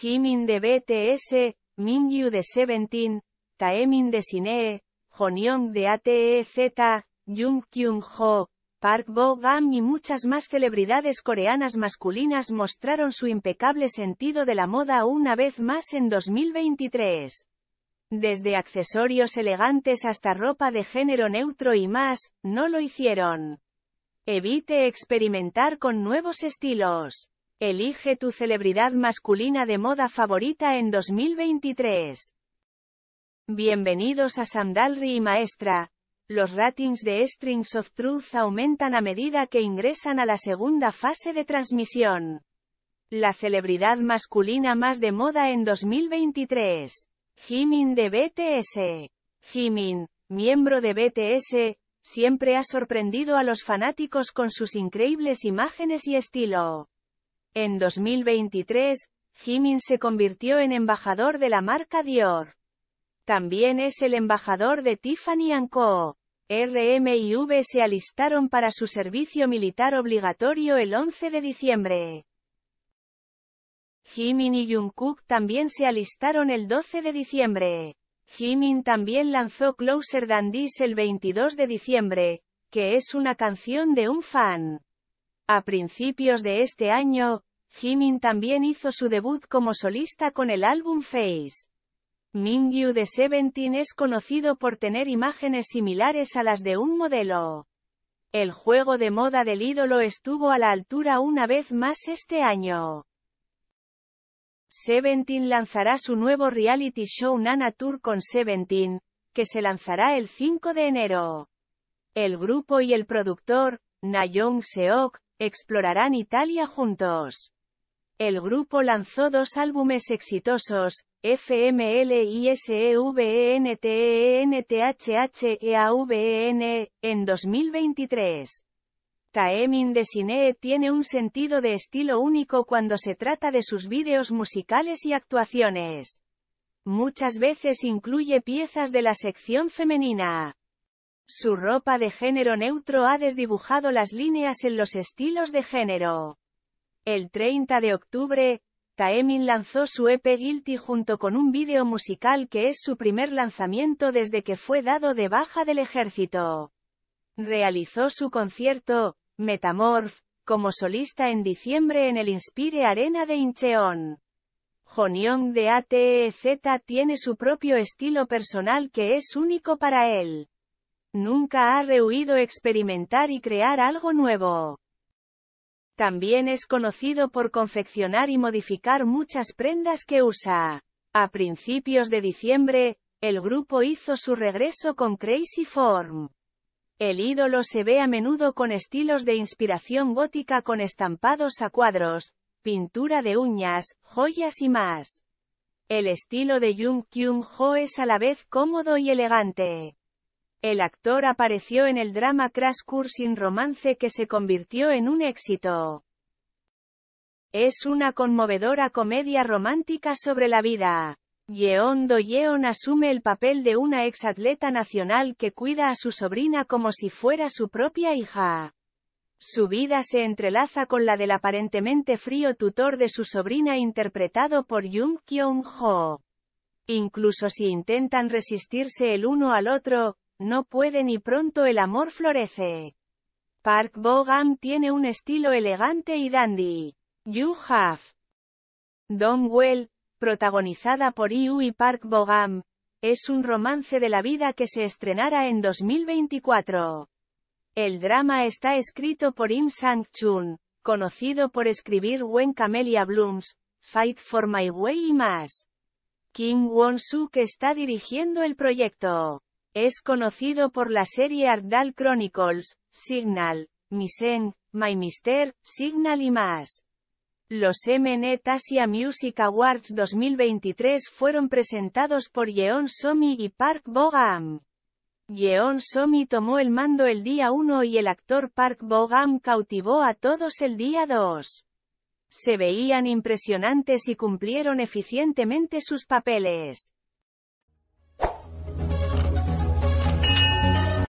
Jimin de BTS, Mingyu de Seventeen, Taemin de Sinee, Honyeong de ATEZ, Jung Kyung Ho, Park Bo Gam y muchas más celebridades coreanas masculinas mostraron su impecable sentido de la moda una vez más en 2023. Desde accesorios elegantes hasta ropa de género neutro y más, no lo hicieron. Evite experimentar con nuevos estilos. Elige tu celebridad masculina de moda favorita en 2023. Bienvenidos a Sandalry y Maestra. Los ratings de Strings of Truth aumentan a medida que ingresan a la segunda fase de transmisión. La celebridad masculina más de moda en 2023. Jimin de BTS. Jimin, miembro de BTS, siempre ha sorprendido a los fanáticos con sus increíbles imágenes y estilo. En 2023, Jimin se convirtió en embajador de la marca Dior. También es el embajador de Tiffany Co. RM y V se alistaron para su servicio militar obligatorio el 11 de diciembre. Jimin y Jungkook también se alistaron el 12 de diciembre. Jimin también lanzó Closer Than This el 22 de diciembre, que es una canción de un fan. A principios de este año, Jimin también hizo su debut como solista con el álbum Face. Mingyu de Seventeen es conocido por tener imágenes similares a las de un modelo. El juego de moda del ídolo estuvo a la altura una vez más este año. Seventeen lanzará su nuevo reality show Nana Tour con Seventeen, que se lanzará el 5 de enero. El grupo y el productor, Young Seok, explorarán Italia juntos. El grupo lanzó dos álbumes exitosos, N, en 2023. Taemin de Sinee tiene un sentido de estilo único cuando se trata de sus vídeos musicales y actuaciones. Muchas veces incluye piezas de la sección femenina. Su ropa de género neutro ha desdibujado las líneas en los estilos de género. El 30 de octubre, Taemin lanzó su EP Guilty junto con un vídeo musical que es su primer lanzamiento desde que fue dado de baja del ejército. Realizó su concierto, Metamorph, como solista en diciembre en el Inspire Arena de Incheon. Jonion de ATEZ tiene su propio estilo personal que es único para él. Nunca ha rehuido experimentar y crear algo nuevo. También es conocido por confeccionar y modificar muchas prendas que usa. A principios de diciembre, el grupo hizo su regreso con Crazy Form. El ídolo se ve a menudo con estilos de inspiración gótica con estampados a cuadros, pintura de uñas, joyas y más. El estilo de Jung Kyung Ho es a la vez cómodo y elegante. El actor apareció en el drama Crash Course in Romance que se convirtió en un éxito. Es una conmovedora comedia romántica sobre la vida. Yeon Do-yeon asume el papel de una exatleta nacional que cuida a su sobrina como si fuera su propia hija. Su vida se entrelaza con la del aparentemente frío tutor de su sobrina interpretado por Jung Kyung-ho. Incluso si intentan resistirse el uno al otro, no puede ni pronto el amor florece. Park Bo-gam tiene un estilo elegante y dandy. You Have. Don Well, protagonizada por Yu y Park Bo-gam, es un romance de la vida que se estrenará en 2024. El drama está escrito por Im Sang-chun, conocido por escribir When Camellia Blooms, Fight for My Way y más. Kim Won-suk está dirigiendo el proyecto. Es conocido por la serie Ardal Chronicles, Signal, Misen, My Mister, Signal y más. Los MNET Asia Music Awards 2023 fueron presentados por Yeon Somi y Park Bogam. Yeon Somi tomó el mando el día 1 y el actor Park Bogam cautivó a todos el día 2. Se veían impresionantes y cumplieron eficientemente sus papeles.